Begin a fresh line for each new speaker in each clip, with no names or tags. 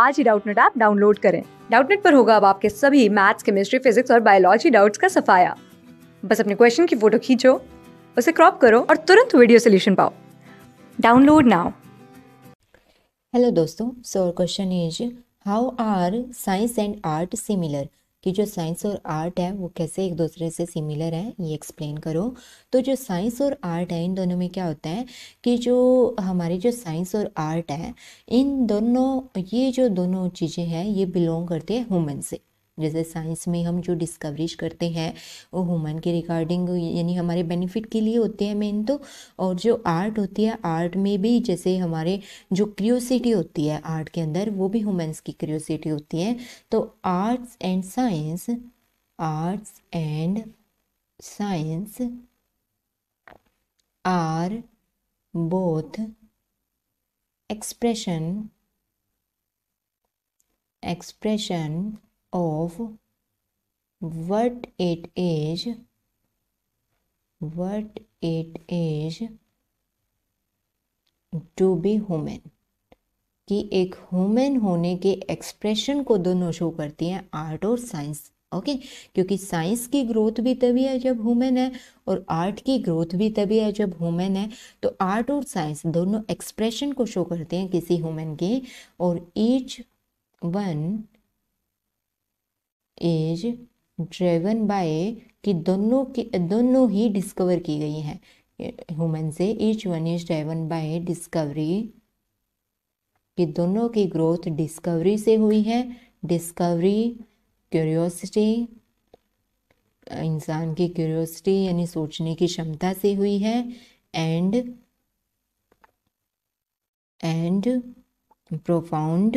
आज ही Doubtnut app download करें डाउटनेट पर होगा अब आपके सभी मैथ्स केमिस्ट्री फिजिक्स और बायोलॉजी डाउट्स का सफाया बस अपने क्वेश्चन की फोटो खींचो उसे क्रॉप करो और तुरंत वीडियो सोल्यूशन
पाओ डाउनलोड नाउ हेलो दोस्तों so question is how are science and art similar कि जो साइंस और आर्ट है वो कैसे एक दूसरे से सिमिलर है ये एक्सप्लेन करो तो जो साइंस और आर्ट है इन दोनों में क्या होता है कि जो हमारी जो साइंस और आर्ट है इन दोनों ये जो दोनों चीज़ें हैं ये बिलोंग करते हैं ह्यूमन से जैसे साइंस में हम जो डिस्कवरीज करते हैं वो ह्यूमन के रिगार्डिंग यानी हमारे बेनिफिट के लिए होते हैं मेन तो और जो आर्ट होती है आर्ट में भी जैसे हमारे जो क्रियोसिटी होती है आर्ट के अंदर वो भी ह्यूमन्स की क्रियोसिटी होती है तो arts and science arts and science are both expression expression of what it is what it is to be human कि एक हुमेन होने के एक्सप्रेशन को दोनों शो करती हैं आर्ट और साइंस ओके okay? क्योंकि साइंस की ग्रोथ भी तभी है जब ह्यूमन है और आर्ट की ग्रोथ भी तभी है जब ह्यूमन है तो आर्ट और साइंस दोनों एक्सप्रेशन को शो करते हैं किसी ह्यूमन के और each one is drawn by कि दोनों की दोनों ही डिस्कवर की गई हैं ह्यूमन से each one is drawn by discovery कि दोनों की ग्रोथ डिस्कवरी से हुई है डिस्कवरी क्यूरियोसिटी इंसान की क्यूरियोसिटी यानी सोचने की क्षमता से हुई है and and profound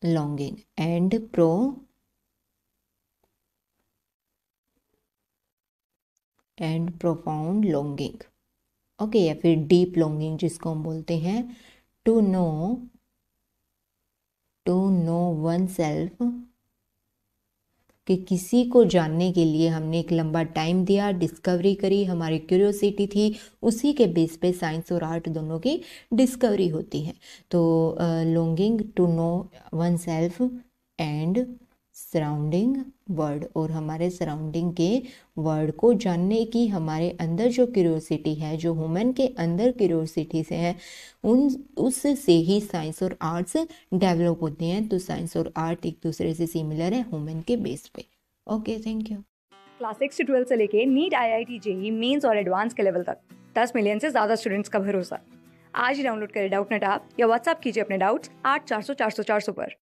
longing and pro and profound longing okay या फिर डीप लॉन्गिंग जिसको हम बोलते हैं to know to know oneself कि किसी को जानने के लिए हमने एक लंबा टाइम दिया डिस्कवरी करी हमारी क्यूरियोसिटी थी उसी के बेस पे साइंस और आर्ट दोनों की डिस्कवरी होती है तो longing to know oneself and surrounding world और हमारे सराउंडिंग के वर्ड को जानने की हमारे अंदर जो क्यूरोसिटी है जो वुमेन के अंदर क्यूरोसिटी से है उन उससे ही साइंस और आर्ट्स डेवलप होते हैं तो साइंस और आर्ट एक दूसरे से सिमिलर है हुमेन के बेस पे okay thank you
class six से ट्वेल्थ से लेके NEET I I T JEE mains और एडवांस के लेवल तक दस मिलियन से ज़्यादा स्टूडेंट्स का भरोसा आज ही डाउनलोड करें डाउट नेट आप या व्हाट्सअप कीजिए अपने डाउट्स आठ चार सौ चार सौ चार सौ पर